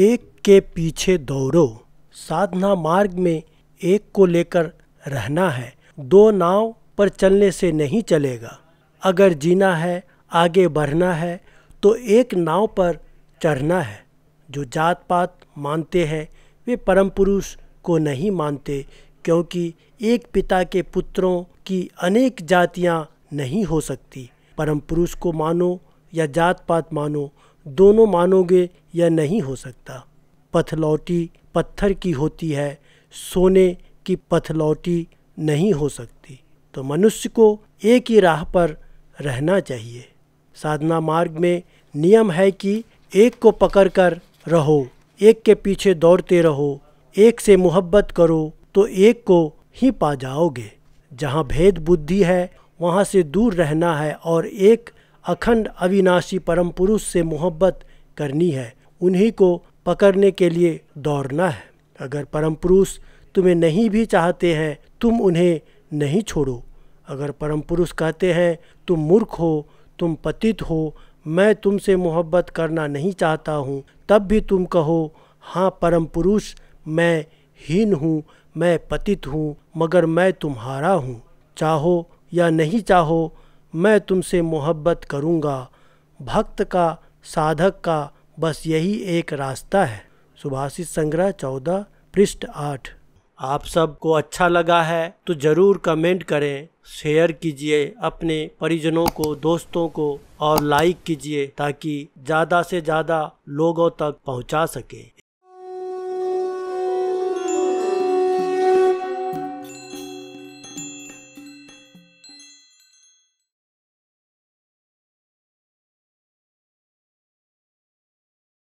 एक के पीछे दौड़ो साधना मार्ग में एक को लेकर रहना है दो नाव पर चलने से नहीं चलेगा अगर जीना है आगे बढ़ना है तो एक नाव पर चढ़ना है जो जात पात मानते हैं वे परम पुरुष को नहीं मानते क्योंकि एक पिता के पुत्रों की अनेक जातियां नहीं हो सकती परम पुरुष को मानो या जात पात मानो दोनों मानोगे या नहीं हो सकता पथलौटी पत्थर की होती है सोने की पथलौटी नहीं हो सकती तो मनुष्य को एक ही राह पर रहना चाहिए साधना मार्ग में नियम है कि एक को पकड़कर रहो एक के पीछे दौड़ते रहो एक से मोहब्बत करो तो एक को ही पा जाओगे जहाँ भेद बुद्धि है वहाँ से दूर रहना है और एक अखंड अविनाशी परम पुरुष से मोहब्बत करनी है उन्हीं को पकड़ने के लिए दौड़ना है अगर परम पुरुष तुम्हें नहीं भी चाहते हैं तुम उन्हें नहीं छोड़ो अगर परम पुरुष कहते हैं तुम मूर्ख हो तुम पतित हो मैं तुमसे मोहब्बत करना नहीं चाहता हूँ तब भी तुम कहो हाँ परम पुरुष मैं हीन हूँ मैं पतित हूँ मगर मैं तुम्हारा हूँ चाहो या नहीं चाहो मैं तुमसे मोहब्बत करूँगा भक्त का साधक का बस यही एक रास्ता है सुभाषित संग्रह चौदह पृष्ठ आठ आप सबको अच्छा लगा है तो ज़रूर कमेंट करें शेयर कीजिए अपने परिजनों को दोस्तों को और लाइक कीजिए ताकि ज़्यादा से ज़्यादा लोगों तक पहुंचा सके